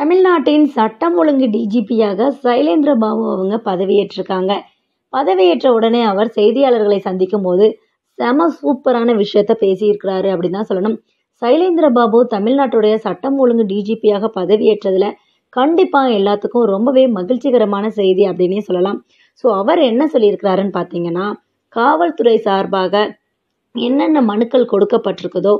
தமிழ்நாட்டின் சட்டம் ஒழுங்கு டிஜிபியாக சைலேந்திர பாபு அவங்க பதவியேற்றிருக்காங்க பதவியேற்ற உடனே அவர் செய்தியாளர்களை சந்திக்கும் போது செம சூப்பரான விஷயத்த பேசியிருக்கிறாரு அப்படின்னு தான் சொல்லணும் சைலேந்திர பாபு தமிழ்நாட்டுடைய சட்டம் ஒழுங்கு டிஜிபியாக பதவியேற்றதில் கண்டிப்பாக எல்லாத்துக்கும் ரொம்பவே மகிழ்ச்சிகரமான செய்தி அப்படின்னே சொல்லலாம் ஸோ அவர் என்ன சொல்லியிருக்கிறாருன்னு பார்த்தீங்கன்னா காவல்துறை சார்பாக என்னென்ன மனுக்கள் கொடுக்கப்பட்டிருக்குதோ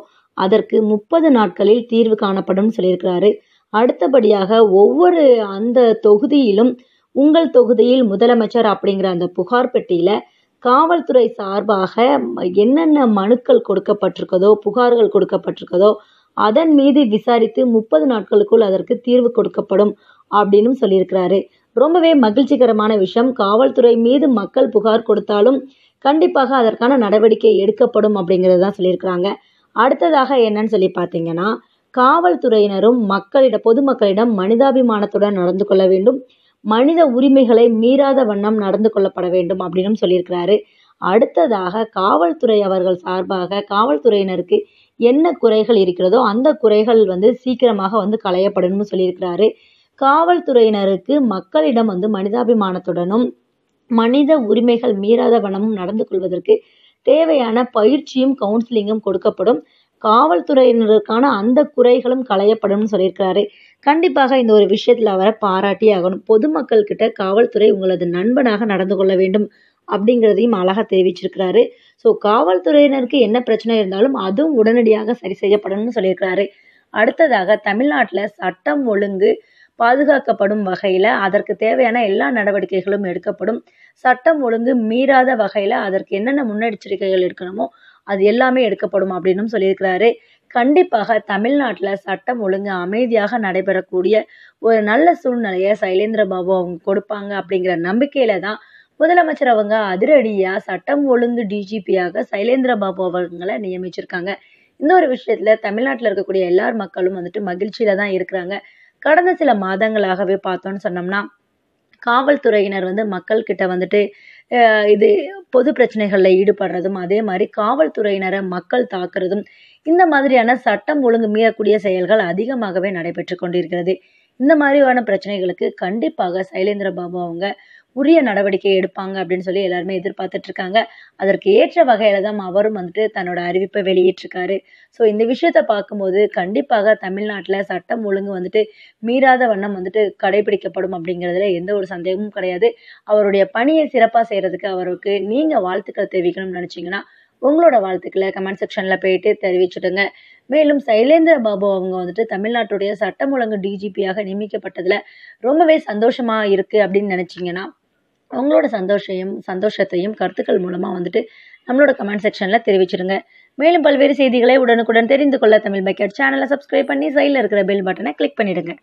அதற்கு முப்பது நாட்களில் தீர்வு காணப்படும் சொல்லியிருக்கிறாரு அடுத்தபடியாக ஒவ்வொரு அந்த தொகுதியிலும் உங்கள் தொகுதியில் முதலமைச்சர் அப்படிங்கிற அந்த புகார் பெட்டியில் காவல்துறை சார்பாக என்னென்ன மனுக்கள் கொடுக்கப்பட்டிருக்கதோ புகார்கள் கொடுக்கப்பட்டிருக்கதோ அதன் மீது விசாரித்து முப்பது நாட்களுக்குள் அதற்கு தீர்வு கொடுக்கப்படும் அப்படின்னு சொல்லியிருக்கிறாரு ரொம்பவே மகிழ்ச்சிகரமான விஷயம் காவல்துறை மீது மக்கள் புகார் கொடுத்தாலும் கண்டிப்பாக அதற்கான நடவடிக்கை எடுக்கப்படும் அப்படிங்கிறது தான் சொல்லியிருக்கிறாங்க அடுத்ததாக என்னன்னு சொல்லி பார்த்தீங்கன்னா காவல்துறையினரும் மக்களிடம் பொதுமக்களிடம் மனிதாபிமானத்துடன் நடந்து கொள்ள வேண்டும் மனித உரிமைகளை மீறாத வண்ணம் நடந்து கொள்ளப்பட வேண்டும் அப்படின்னு சொல்லியிருக்கிறாரு அடுத்ததாக காவல்துறை அவர்கள் சார்பாக காவல்துறையினருக்கு என்ன குறைகள் இருக்கிறதோ அந்த குறைகள் வந்து சீக்கிரமாக வந்து களையப்படணும்னு சொல்லியிருக்கிறாரு காவல்துறையினருக்கு மக்களிடம் வந்து மனிதாபிமானத்துடனும் மனித உரிமைகள் மீறாத வண்ணமும் நடந்து கொள்வதற்கு தேவையான பயிற்சியும் கவுன்சிலிங்கும் கொடுக்கப்படும் காவல்துறையினருக்கான அந்த குறைகளும் களையப்படும்னு சொல்லியிருக்கிறாரு கண்டிப்பாக இந்த ஒரு விஷயத்தில் அவரை பாராட்டி ஆகணும் பொதுமக்கள் கிட்ட காவல்துறை உங்களது நண்பனாக நடந்து கொள்ள வேண்டும் அப்படிங்கிறதையும் அழகாக தெரிவிச்சிருக்கிறாரு ஸோ காவல்துறையினருக்கு என்ன பிரச்சனை இருந்தாலும் அதுவும் உடனடியாக சரி செய்யப்படணும்னு சொல்லியிருக்கிறாரு அடுத்ததாக தமிழ்நாட்டில் சட்டம் ஒழுங்கு பாதுகாக்கப்படும் வகையில் அதற்கு தேவையான எல்லா நடவடிக்கைகளும் எடுக்கப்படும் சட்டம் ஒழுங்கு மீறாத வகையில் அதற்கு என்னென்ன முன்னெச்சரிக்கைகள் எடுக்கணுமோ அது எல்லாமே எடுக்கப்படும் அப்படின்னும் சொல்லியிருக்கிறாரு கண்டிப்பாக தமிழ்நாட்டில் சட்டம் ஒழுங்கு அமைதியாக நடைபெறக்கூடிய ஒரு நல்ல சூழ்நிலையை சைலேந்திர பாபு அவங்க கொடுப்பாங்க அப்படிங்கிற நம்பிக்கையில தான் முதலமைச்சர் அவங்க அதிரடியா சட்டம் ஒழுங்கு டிஜிபியாக சைலேந்திர பாபு அவங்களை நியமிச்சிருக்காங்க இந்த ஒரு விஷயத்துல தமிழ்நாட்டில் இருக்கக்கூடிய எல்லார் மக்களும் வந்துட்டு மகிழ்ச்சியில தான் இருக்கிறாங்க கடந்த சில மாதங்களாகவே பார்த்தோம்னு சொன்னோம்னா காவல்துறையினர் வந்து மக்கள் கிட்ட வந்துட்டு இது பொது பிரச்சனைகளில் ஈடுபடுறதும் அதே மாதிரி காவல்துறையினரை மக்கள் தாக்குறதும் இந்த மாதிரியான சட்டம் ஒழுங்கு மீறக்கூடிய செயல்கள் அதிகமாகவே நடைபெற்று கொண்டிருக்கிறது இந்த மாதிரியான பிரச்சனைகளுக்கு கண்டிப்பாக சைலேந்திர பாபு அவங்க உரிய நடவடிக்கை எடுப்பாங்க அப்படின்னு சொல்லி எல்லாருமே எதிர்பார்த்துட்டு இருக்காங்க அதற்கு ஏற்ற வகையில தான் அவரும் வந்துட்டு தன்னோட அறிவிப்பை வெளியிட்டிருக்காரு ஸோ இந்த விஷயத்த பார்க்கும்போது கண்டிப்பாக தமிழ்நாட்டில் சட்டம் ஒழுங்கு வந்துட்டு மீறாத வண்ணம் வந்துட்டு கடைபிடிக்கப்படும் அப்படிங்கிறதுல எந்த ஒரு சந்தேகமும் கிடையாது அவருடைய பணியை சிறப்பாக செய்யறதுக்கு அவருக்கு நீங்கள் வாழ்த்துக்கள் தெரிவிக்கணும்னு நினைச்சீங்கன்னா உங்களோட வாழ்த்துக்களை கமெண்ட் செக்ஷனில் போயிட்டு தெரிவிச்சுடுங்க மேலும் சைலேந்திர பாபு அவங்க வந்துட்டு தமிழ்நாட்டுடைய சட்டம் ஒழுங்கு டிஜிபியாக நியமிக்கப்பட்டதில் ரொம்பவே சந்தோஷமாக இருக்குது அப்படின்னு நினச்சிங்கன்னா உங்களோட சந்தோஷையும் சந்தோஷத்தையும் கருத்துக்கள் மூலமாக வந்துட்டு நம்மளோட கமெண்ட் செக்ஷனில் தெரிவிச்சிருங்க மேலும் பல்வேறு செய்திகளை உடனுக்குடன் தெரிந்து கொள்ள தமிழ் பக்கெட் சேனலை சப்ஸ்கிரைப் பண்ணி சைடில் இருக்கிற பெல் பட்டனை கிளிக் பண்ணிவிடுங்க